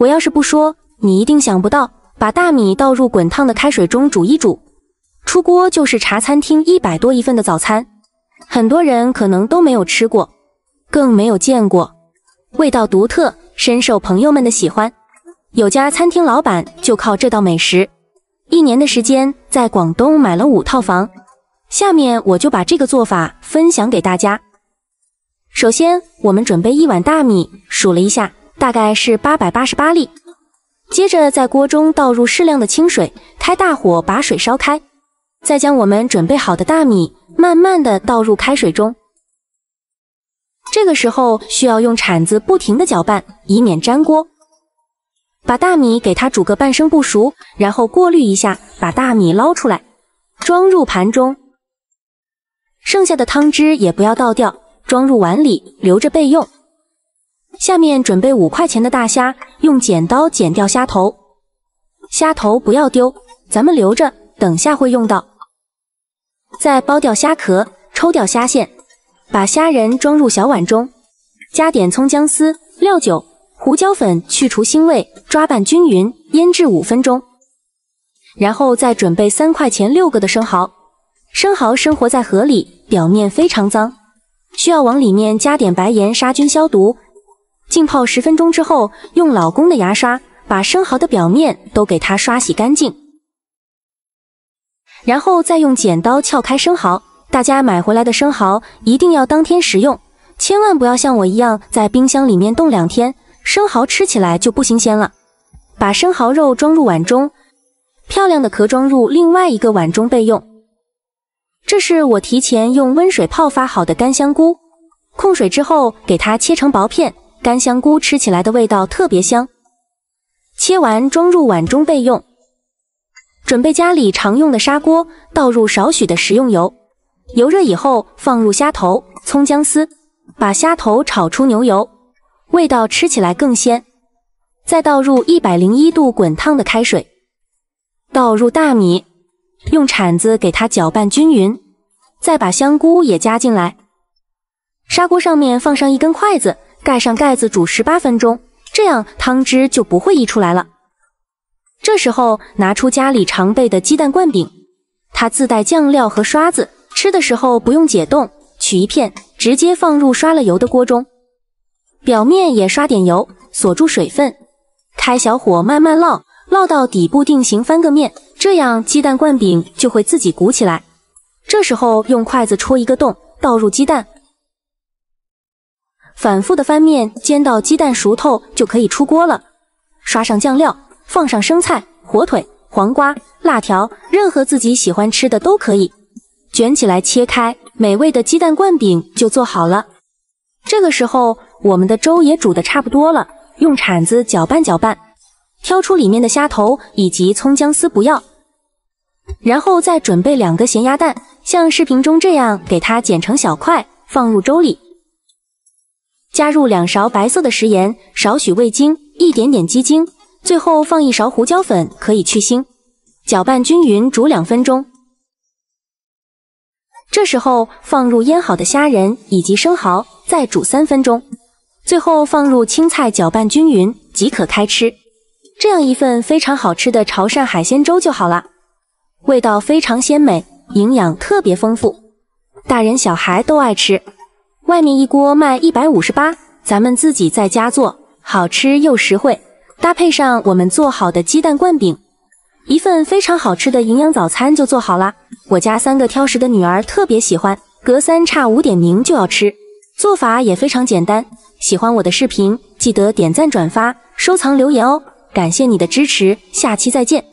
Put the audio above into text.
我要是不说，你一定想不到，把大米倒入滚烫的开水中煮一煮，出锅就是茶餐厅一百多一份的早餐。很多人可能都没有吃过，更没有见过，味道独特，深受朋友们的喜欢。有家餐厅老板就靠这道美食，一年的时间在广东买了五套房。下面我就把这个做法分享给大家。首先，我们准备一碗大米，数了一下。大概是八百八十八粒。接着在锅中倒入适量的清水，开大火把水烧开，再将我们准备好的大米慢慢的倒入开水中。这个时候需要用铲子不停的搅拌，以免粘锅。把大米给它煮个半生不熟，然后过滤一下，把大米捞出来，装入盘中。剩下的汤汁也不要倒掉，装入碗里留着备用。下面准备五块钱的大虾，用剪刀剪掉虾头，虾头不要丢，咱们留着，等下会用到。再剥掉虾壳，抽掉虾线，把虾仁装入小碗中，加点葱姜丝、料酒、胡椒粉去除腥味，抓拌均匀，腌制五分钟。然后再准备三块钱六个的生蚝，生蚝生活在河里，表面非常脏，需要往里面加点白盐杀菌消毒。浸泡十分钟之后，用老公的牙刷把生蚝的表面都给它刷洗干净，然后再用剪刀撬开生蚝。大家买回来的生蚝一定要当天食用，千万不要像我一样在冰箱里面冻两天，生蚝吃起来就不新鲜了。把生蚝肉装入碗中，漂亮的壳装入另外一个碗中备用。这是我提前用温水泡发好的干香菇，控水之后给它切成薄片。干香菇吃起来的味道特别香，切完装入碗中备用。准备家里常用的砂锅，倒入少许的食用油，油热以后放入虾头、葱姜丝，把虾头炒出牛油，味道吃起来更鲜。再倒入一百零一度滚烫的开水，倒入大米，用铲子给它搅拌均匀，再把香菇也加进来。砂锅上面放上一根筷子。盖上盖子煮十八分钟，这样汤汁就不会溢出来了。这时候拿出家里常备的鸡蛋灌饼，它自带酱料和刷子，吃的时候不用解冻，取一片直接放入刷了油的锅中，表面也刷点油，锁住水分。开小火慢慢烙，烙到底部定型，翻个面，这样鸡蛋灌饼就会自己鼓起来。这时候用筷子戳一个洞，倒入鸡蛋。反复的翻面，煎到鸡蛋熟透就可以出锅了。刷上酱料，放上生菜、火腿、黄瓜、辣条，任何自己喜欢吃的都可以。卷起来切开，美味的鸡蛋灌饼就做好了。这个时候，我们的粥也煮的差不多了，用铲子搅拌搅拌，挑出里面的虾头以及葱姜丝不要。然后再准备两个咸鸭蛋，像视频中这样给它剪成小块，放入粥里。加入两勺白色的食盐，少许味精，一点点鸡精，最后放一勺胡椒粉，可以去腥。搅拌均匀，煮两分钟。这时候放入腌好的虾仁以及生蚝，再煮三分钟。最后放入青菜，搅拌均匀即可开吃。这样一份非常好吃的潮汕海鲜粥就好了，味道非常鲜美，营养特别丰富，大人小孩都爱吃。外面一锅卖一百五十八，咱们自己在家做，好吃又实惠。搭配上我们做好的鸡蛋灌饼，一份非常好吃的营养早餐就做好啦。我家三个挑食的女儿特别喜欢，隔三差五点名就要吃。做法也非常简单，喜欢我的视频记得点赞、转发、收藏、留言哦，感谢你的支持，下期再见。